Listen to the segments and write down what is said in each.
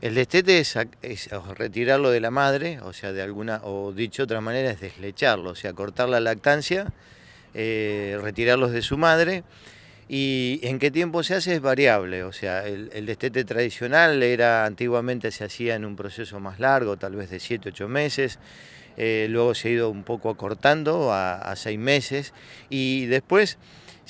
El destete es, retirarlo de la madre, o sea, de alguna, o dicho de otra manera, es deslecharlo, o sea, cortar la lactancia, eh, retirarlos de su madre. Y en qué tiempo se hace es variable, o sea, el, destete tradicional era antiguamente se hacía en un proceso más largo, tal vez de 7, 8 meses, eh, luego se ha ido un poco acortando a, a 6 meses y después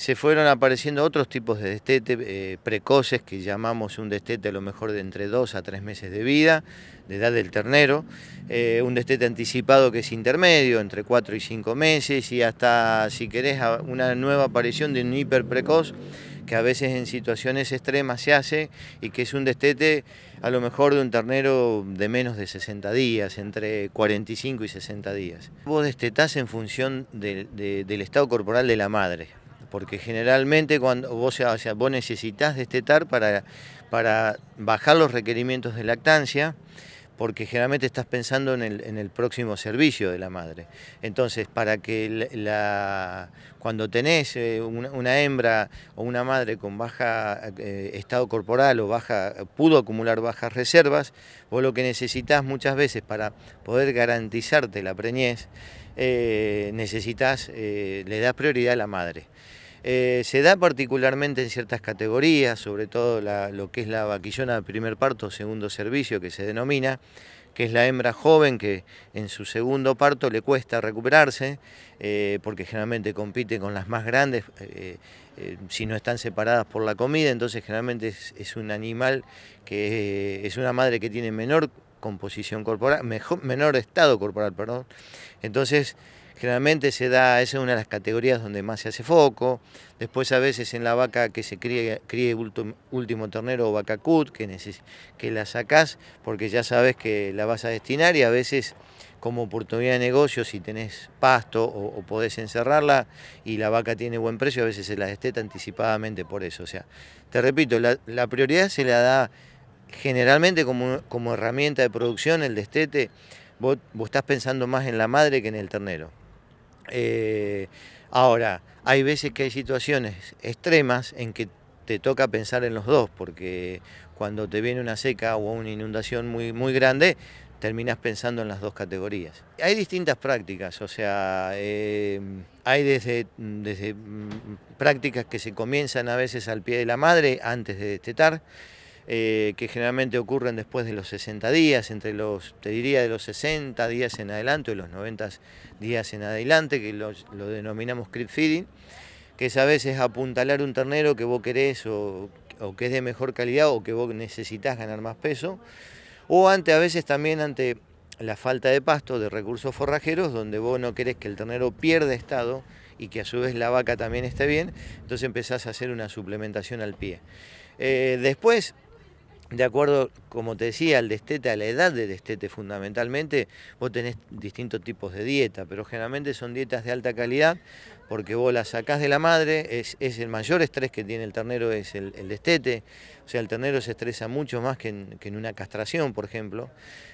se fueron apareciendo otros tipos de destete eh, precoces que llamamos un destete a lo mejor de entre 2 a 3 meses de vida, de edad del ternero, eh, un destete anticipado que es intermedio, entre 4 y 5 meses y hasta, si querés, una nueva aparición de un hiperprecoz que a veces en situaciones extremas se hace y que es un destete a lo mejor de un ternero de menos de 60 días, entre 45 y 60 días. Vos destetás en función del estado corporal de la madre porque generalmente cuando vos, sea, vos necesitas destetar para, para bajar los requerimientos de lactancia, porque generalmente estás pensando en el, próximo servicio de la madre. Entonces, para que la, cuando tenés eh, una, hembra o una madre con baja eh, estado corporal o baja, pudo acumular bajas reservas, vos lo que necesitas muchas veces para poder garantizarte la preñez, eh, necesitas, le das prioridad a la madre. Eh, se da particularmente en ciertas categorías, sobre todo lo que es la vaquillona primer parto, segundo servicio, que se denomina, que es la hembra joven que en su segundo parto le cuesta recuperarse, eh, porque generalmente compite con las más grandes, eh, si no están separadas por la comida, entonces generalmente es, un animal que es una madre que tiene menor composición corporal, menor estado corporal, perdón. Entonces, Generalmente se da, esa es una de las categorías donde más se hace foco. Después a veces en la vaca que se críe, críe último, ternero o vaca cut, que, que la sacás porque ya sabes que la vas a destinar y a veces como oportunidad de negocio, si tenés pasto o, podés encerrarla y la vaca tiene buen precio, a veces se la desteta anticipadamente por eso. O sea, te repito, la, prioridad se la da generalmente como, herramienta de producción, el destete, vos estás pensando más en la madre que en el ternero. Eh, ahora, hay veces que hay situaciones extremas en que te toca pensar en los dos, porque cuando te viene una seca o una inundación muy, muy grande, terminas pensando en las dos categorías. Hay distintas prácticas, o sea, em, hay desde, desde mm, prácticas que se comienzan a veces al pie de la madre antes de destetar. Eh, que generalmente ocurren después de los 60 días, entre los, te diría, de los 60 días en adelante o los 90 días en adelante, que lo, denominamos creep feeding, que es a veces apuntalar un ternero que vos querés o, o que es de mejor calidad o que vos necesitas ganar más peso, o ante a veces también ante la falta de pasto, de recursos forrajeros, donde vos no querés que el ternero pierda estado y que a su vez la vaca también esté bien, entonces empezás a hacer una suplementación al pie. Eh, después, de acuerdo, como te decía, al destete, a la edad de destete fundamentalmente, vos tenés distintos tipos de dieta, pero generalmente son dietas de alta calidad porque vos la sacás de la madre, es, el mayor estrés que tiene el ternero, es el, destete, o sea, el ternero se estresa mucho más que en, una castración, por ejemplo.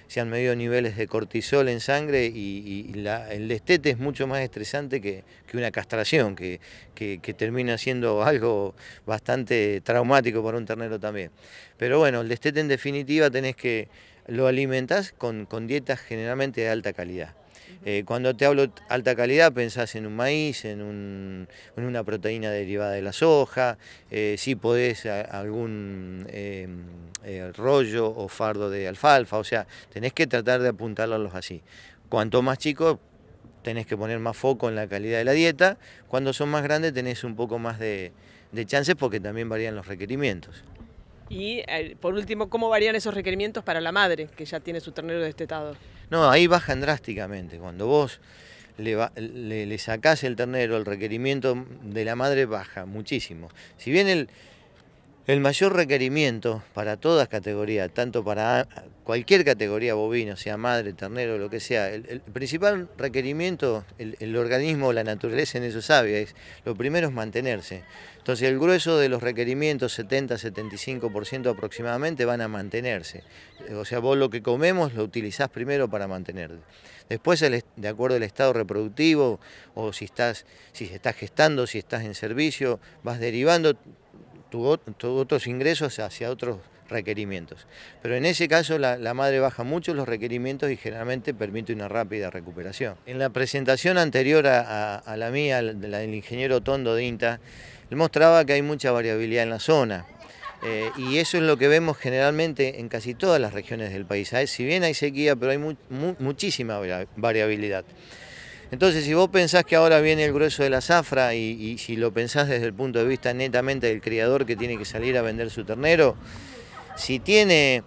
Se han medido niveles de cortisol en sangre y, el destete es mucho más estresante que, una castración, que, termina siendo algo bastante traumático para un ternero también. Pero bueno, el destete en definitiva tenés que lo alimentás con, dietas generalmente de alta calidad. Eh, cuando te hablo alta calidad, pensás en un maíz, en, una proteína derivada de la soja, eh, si podés algún em, eh, rollo o fardo de alfalfa, o sea, tenés que tratar de apuntarlos así. Cuanto más chicos, tenés que poner más foco en la calidad de la dieta, cuando son más grandes tenés un poco más de, de chances porque también varían los requerimientos. Y eh, por último, ¿cómo varían esos requerimientos para la madre que ya tiene su ternero destetado? No, ahí bajan drásticamente. Cuando vos le, sacás el ternero, el requerimiento de la madre baja muchísimo. Si bien el, el mayor requerimiento para todas categorías, tanto para cualquier categoría bovino, sea madre, ternero, lo que sea, el, principal requerimiento, el, organismo, la naturaleza en eso sabe, es, lo primero es mantenerse. Entonces el grueso de los requerimientos, 70-75% aproximadamente, van a mantenerse. O sea, vos lo que comemos lo utilizás primero para mantenerte. Después, de acuerdo al estado reproductivo, o si estás, si estás gestando, si estás en servicio, vas derivando tuvo otros ingresos hacia otros requerimientos. Pero en ese caso la, madre baja mucho los requerimientos y generalmente permite una rápida recuperación. En la presentación anterior a, la mía, la del ingeniero Tondo de INTA, él mostraba que hay mucha variabilidad en la zona. Eh, y eso es lo que vemos generalmente en casi todas las regiones del país. ¿eh? Si bien hay sequía, pero hay muchísima variabilidad. Entonces, si vos pensás que ahora viene el grueso de la zafra y, si lo pensás desde el punto de vista netamente del criador que tiene que salir a vender su ternero, si tiene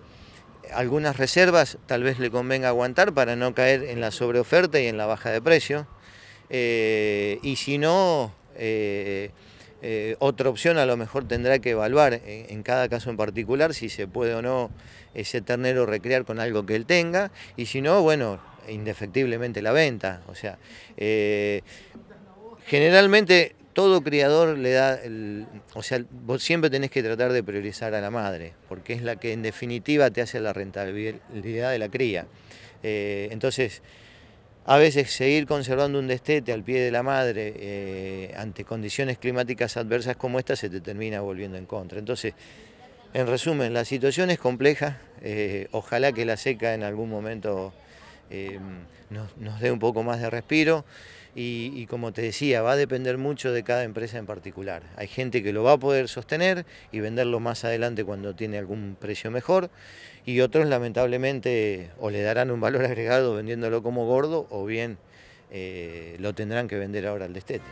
algunas reservas, tal vez le convenga aguantar para no caer en la sobreoferta y en la baja de precio. Eh, y si no, eh, eh, otra opción a lo mejor tendrá que evaluar en, en, cada caso en particular si se puede o no ese ternero recrear con algo que él tenga y si no, bueno, indefectiblemente la venta. O sea, eh, generalmente todo criador le da, o sea, vos siempre tenés que tratar de priorizar a la madre, porque es la que en definitiva te hace la rentabilidad de la cría. Eh, entonces, a veces seguir conservando un destete al pie de la madre eh, ante condiciones climáticas adversas como esta se te termina volviendo en contra. Entonces, en resumen, la situación es compleja, ojalá que la seca en algún momento... Em, nos, dé un poco más de respiro. Y, como te decía, va a depender mucho de cada empresa en particular. Hay gente que lo va a poder sostener y venderlo más adelante cuando tiene algún precio mejor y otros lamentablemente o le darán un valor agregado vendiéndolo como gordo o bien eh, lo tendrán que vender ahora al destete.